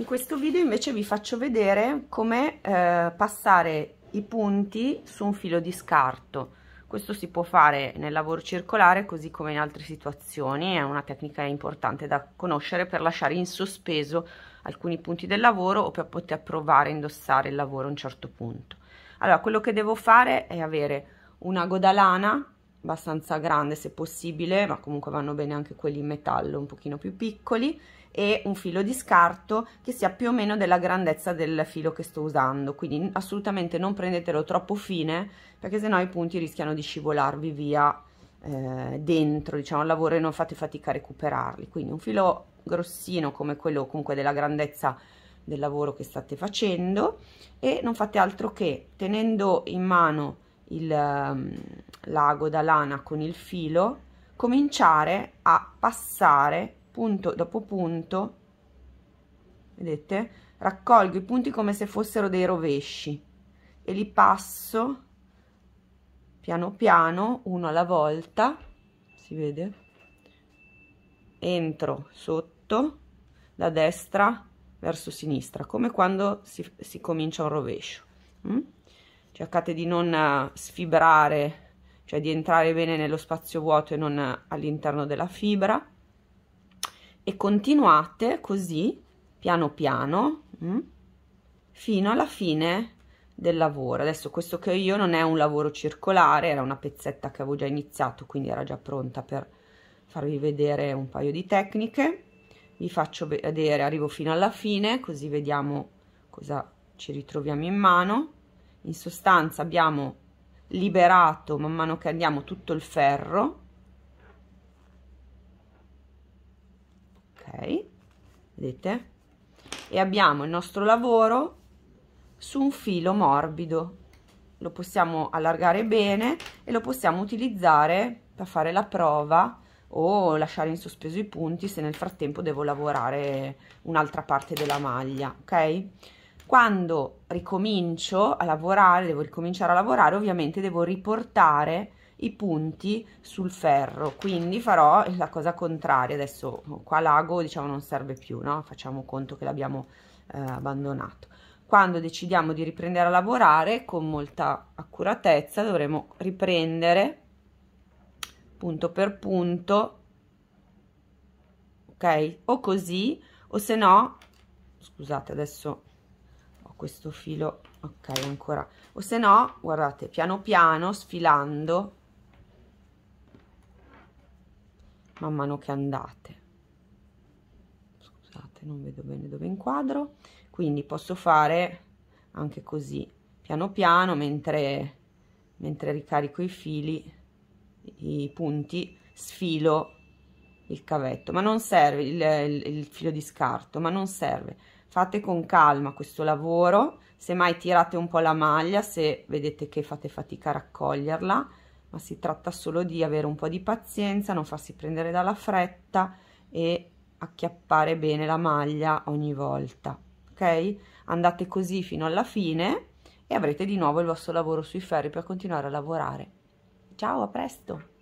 in questo video invece vi faccio vedere come eh, passare i punti su un filo di scarto questo si può fare nel lavoro circolare così come in altre situazioni è una tecnica importante da conoscere per lasciare in sospeso alcuni punti del lavoro o per poter provare a indossare il lavoro a un certo punto allora quello che devo fare è avere una godalana abbastanza grande se possibile, ma comunque vanno bene anche quelli in metallo un pochino più piccoli e un filo di scarto che sia più o meno della grandezza del filo che sto usando, quindi assolutamente non prendetelo troppo fine perché sennò i punti rischiano di scivolarvi via eh, dentro, diciamo al lavoro e non fate fatica a recuperarli, quindi un filo grossino come quello comunque della grandezza del lavoro che state facendo e non fate altro che tenendo in mano il ehm, l'ago da lana con il filo cominciare a passare punto dopo punto vedete raccolgo i punti come se fossero dei rovesci e li passo piano piano uno alla volta si vede entro sotto da destra verso sinistra come quando si, si comincia un rovescio mm? cercate di non eh, sfibrare cioè di entrare bene nello spazio vuoto e non all'interno della fibra e continuate così piano piano mm, fino alla fine del lavoro adesso questo che ho io non è un lavoro circolare era una pezzetta che avevo già iniziato quindi era già pronta per farvi vedere un paio di tecniche vi faccio vedere arrivo fino alla fine così vediamo cosa ci ritroviamo in mano in sostanza abbiamo liberato man mano che andiamo tutto il ferro ok vedete e abbiamo il nostro lavoro su un filo morbido lo possiamo allargare bene e lo possiamo utilizzare per fare la prova o lasciare in sospeso i punti se nel frattempo devo lavorare un'altra parte della maglia ok quando ricomincio a lavorare, devo ricominciare a lavorare, ovviamente devo riportare i punti sul ferro, quindi farò la cosa contraria. Adesso oh, qua l'ago diciamo non serve più, no? Facciamo conto che l'abbiamo eh, abbandonato. Quando decidiamo di riprendere a lavorare, con molta accuratezza dovremo riprendere punto per punto ok o così o se no scusate adesso questo filo ok ancora o se no guardate piano piano sfilando man mano che andate scusate non vedo bene dove inquadro quindi posso fare anche così piano piano mentre mentre ricarico i fili i punti sfilo il cavetto ma non serve il, il, il filo di scarto ma non serve fate con calma questo lavoro semmai tirate un po' la maglia se vedete che fate fatica a raccoglierla ma si tratta solo di avere un po' di pazienza non farsi prendere dalla fretta e acchiappare bene la maglia ogni volta ok andate così fino alla fine e avrete di nuovo il vostro lavoro sui ferri per continuare a lavorare ciao a presto